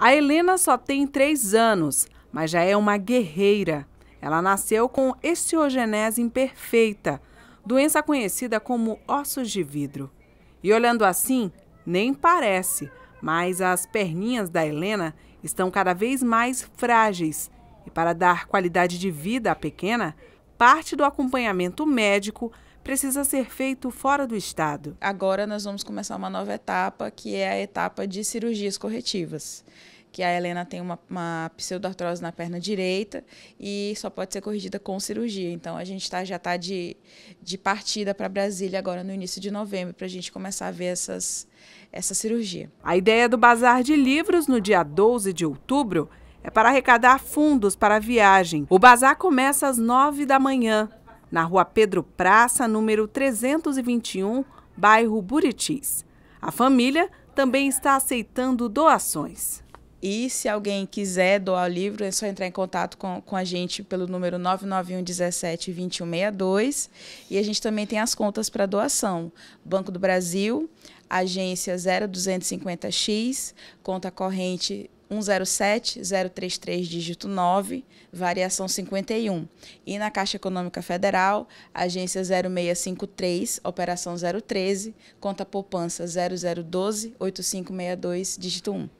A Helena só tem três anos, mas já é uma guerreira. Ela nasceu com estiogenese imperfeita, doença conhecida como ossos de vidro. E olhando assim, nem parece, mas as perninhas da Helena estão cada vez mais frágeis. E para dar qualidade de vida à pequena, parte do acompanhamento médico precisa ser feito fora do estado. Agora nós vamos começar uma nova etapa, que é a etapa de cirurgias corretivas que a Helena tem uma, uma pseudoartrose na perna direita e só pode ser corrigida com cirurgia. Então a gente tá, já está de, de partida para Brasília agora no início de novembro para a gente começar a ver essas, essa cirurgia. A ideia do Bazar de Livros no dia 12 de outubro é para arrecadar fundos para a viagem. O bazar começa às 9 da manhã na rua Pedro Praça, número 321, bairro Buritis. A família também está aceitando doações. E se alguém quiser doar o livro, é só entrar em contato com, com a gente pelo número 991 17 2162. E a gente também tem as contas para doação. Banco do Brasil, agência 0250X, conta corrente 107 033 dígito 9, variação 51. E na Caixa Econômica Federal, agência 0653, operação 013, conta poupança 0012 8562, dígito 1.